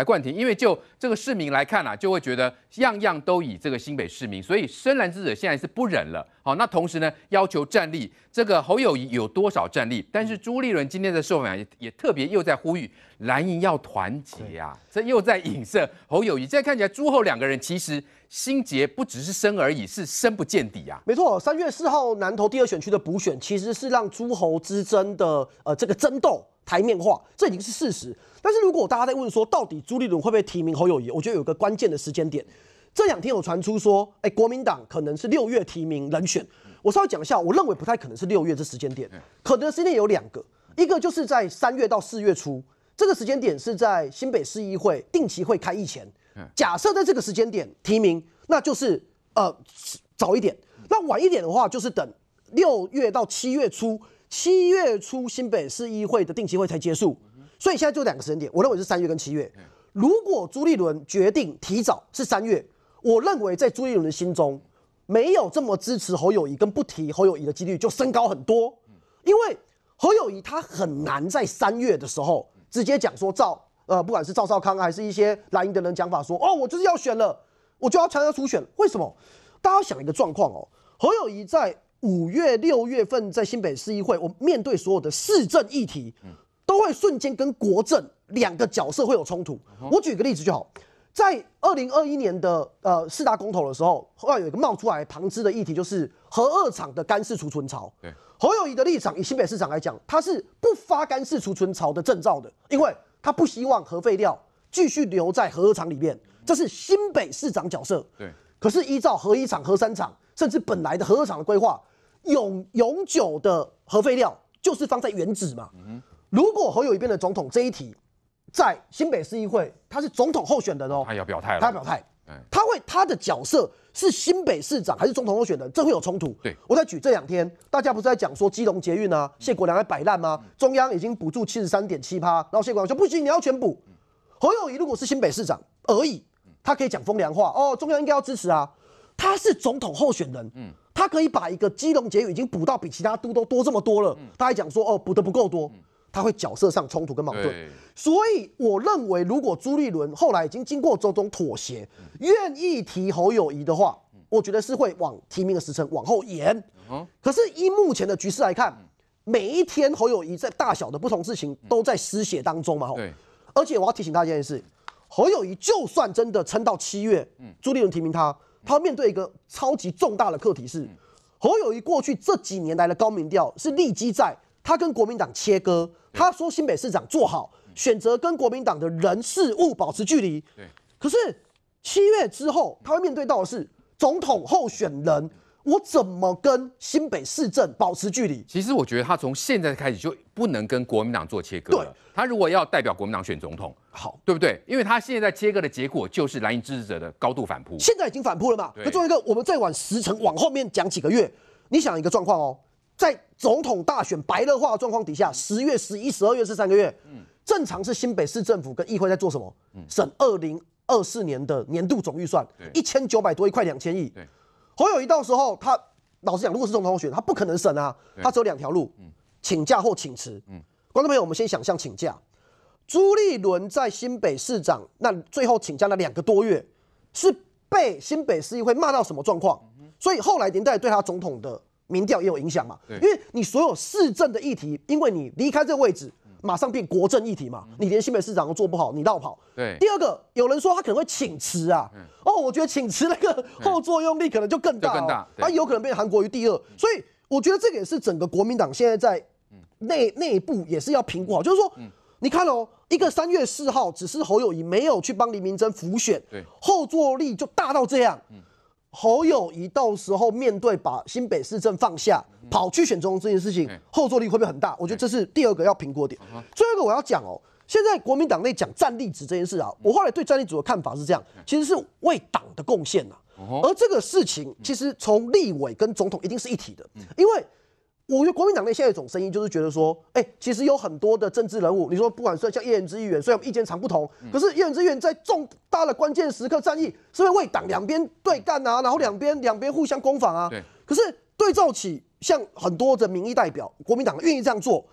来冠庭，因为就这个市民来看啊，就会觉得样样都以这个新北市民，所以深蓝之者现在是不忍了。好，那同时呢，要求战力，这个侯友谊有多少战力？但是朱立伦今天的受访也也特别又在呼吁蓝营要团结啊，这又在影射侯友谊。在看起来，朱侯两个人其实心结不只是深而已，是深不见底啊。没错，三月四号南投第二选区的补选，其实是让诸侯之争的呃这个争斗。台面化，这已经是事实。但是如果大家在问说，到底朱立伦会不会提名侯友谊？我觉得有个关键的时间点。这两天有传出说，哎，国民党可能是六月提名人选。我稍微讲一下，我认为不太可能是六月这时间点，可能的时间有两个，一个就是在三月到四月初，这个时间点是在新北市议会定期会开议前。假设在这个时间点提名，那就是呃早一点；那晚一点的话，就是等六月到七月初。七月初新北市议会的定期会才结束，所以现在就两个时间点，我认为是三月跟七月。如果朱立伦决定提早是三月，我认为在朱立伦的心中，没有这么支持侯友谊跟不提侯友谊的几率就升高很多。因为侯友谊他很难在三月的时候直接讲说赵，呃，不管是赵少康还是一些蓝营的人讲法说，哦，我就是要选了，我就要参加初选为什么？大家想一个状况哦，侯友谊在。五月六月份在新北市议会，我面对所有的市政议题，都会瞬间跟国政两个角色会有冲突。我举个例子就好，在二零二一年的呃四大公投的时候，后来有一个冒出来旁支的议题，就是核二厂的干式储存槽。侯友谊的立场以新北市长来讲，他是不发干式储存槽的证照的，因为他不希望核废料继续留在核二厂里面。这是新北市长角色。对，可是依照核一厂、核三厂，甚至本来的核二厂的规划。永永久的核废料就是放在原址嘛。如果侯友宜边了总统，这一题在新北市议会，他是总统候选人哦。他要表态了。他表态，他会他的角色是新北市长还是总统候选人？这会有冲突。对，我在举这两天，大家不是在讲说基隆捷运啊，谢国梁在摆烂吗？中央已经补助七十三点七趴，然后谢国梁说不行，你要全补。侯友宜如果是新北市长而已，他可以讲风凉话哦。中央应该要支持啊，他是总统候选人，嗯。他可以把一个基隆捷运已经补到比其他都都多这么多了，他还讲说哦补得不够多，他会角色上冲突跟矛盾。所以我认为，如果朱立伦后来已经经过种种妥协，愿意提侯友谊的话，我觉得是会往提名的时辰往后延。可是依目前的局势来看，每一天侯友谊在大小的不同事情都在失血当中嘛。而且我要提醒大家一件事，侯友谊就算真的撑到七月，朱立伦提名他。他面对一个超级重大的课题是，侯友谊过去这几年来的高民调是立基在他跟国民党切割，他说新北市长做好选择跟国民党的人事物保持距离。可是七月之后，他会面对到的是总统候选人。我怎么跟新北市政保持距离？其实我觉得他从现在开始就不能跟国民党做切割。对，他如果要代表国民党选总统，好，对不对？因为他现在切割的结果就是蓝营支持者的高度反扑。现在已经反扑了嘛？那最一个，我们再往时程往后面讲几个月，你想一个状况哦，在总统大选白热化的状况底下，十月、十一、十二月是三个月。嗯。正常是新北市政府跟议会在做什么？嗯。审二零二四年的年度总预算，一千九百多亿，快两千亿。对。侯友谊到时候，他老实讲，如果是总统选他不可能省啊，他只有两条路：请假或请辞。嗯，观众朋友，我们先想象请假。朱立伦在新北市长那最后请假了两个多月，是被新北市议会骂到什么状况？所以后来连带对他总统的民调也有影响嘛？因为你所有市政的议题，因为你离开这个位置。马上变国政议题嘛？你连新北市长都做不好，你倒跑。对。第二个，有人说他可能会请辞啊。哦，我觉得请辞那个后作用力可能就更大。更大。他有可能被韩国瑜第二。所以我觉得这个也是整个国民党现在在内内部也是要评估好，就是说，你看哦，一个三月四号，只是侯友谊没有去帮黎明珍辅选，后坐力就大到这样。嗯。侯友谊到时候面对把新北市政放下跑去选中这件事情，后坐力会不会很大？我觉得这是第二个要评估点。后一个我要讲哦，现在国民党内讲战力值这件事啊，我后来对战力组的看法是这样，其实是为党的贡献呐。而这个事情其实从立委跟总统一定是一体的，因为。我觉得国民党内现在一种声音就是觉得说，哎，其实有很多的政治人物，你说不管是像叶人之议员，虽然意见长不同，可是叶人之议员在重大的关键时刻，战役是不是为党两边对干啊？然后两边两边互相攻防啊？对。可是对照起像很多的民意代表，国民党愿意这样做。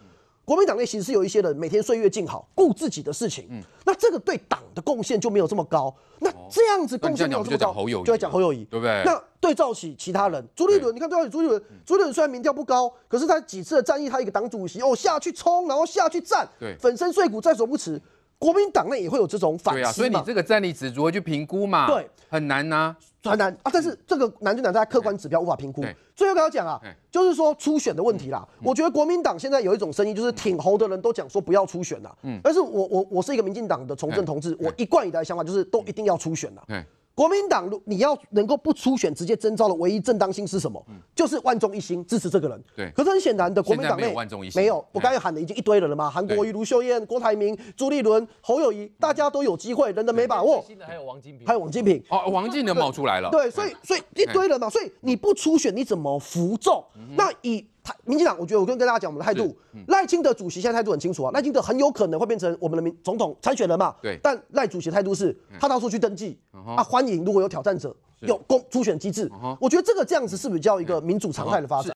国民党内其实是有一些人每天岁月静好，顾自己的事情。嗯，那这个对党的贡献就没有这么高。那这样子贡献没有这么高，就会讲侯友谊，对不对？那对照起其他人，朱立伦，你看对照起朱立伦，朱立伦虽然民调不高，可是他几次的战役，他一个党主席哦下去冲，然后下去战，对，粉身碎骨在所不辞。国民党内也会有这种反思对啊，所以你这个战力值如何去评估嘛？对，很难呐，很难啊。但是这个难就难在客观指标无法评估。最后他讲啊，就是说初选的问题啦。我觉得国民党现在有一种声音，就是挺红的人都讲说不要初选了。嗯。但是我我我是一个民进党的从政同志，我一贯以来的想法就是都一定要初选的。嗯。国民党，如你要能够不出选直接征召的唯一正当性是什么？就是万众一心支持这个人。对，可是很显然的，国民党内没有，没有，我刚要喊的已经一堆人了嘛，韩国瑜、卢秀燕、郭台铭、朱立伦、侯友谊，大家都有机会，人人没把握。现还有王金平，还有王金平，哦，王金平冒出来了。对，所以所以一堆人嘛，所以你不出选你怎么服众？那以。民进党，我觉得我跟跟大家讲我们的态度。赖清德主席现在态度很清楚啊，赖清德很有可能会变成我们的民总统参选人嘛。对，但赖主席态度是，他到处去登记啊，欢迎如果有挑战者，有公初选机制，我觉得这个这样子是比较一个民主常态的发展。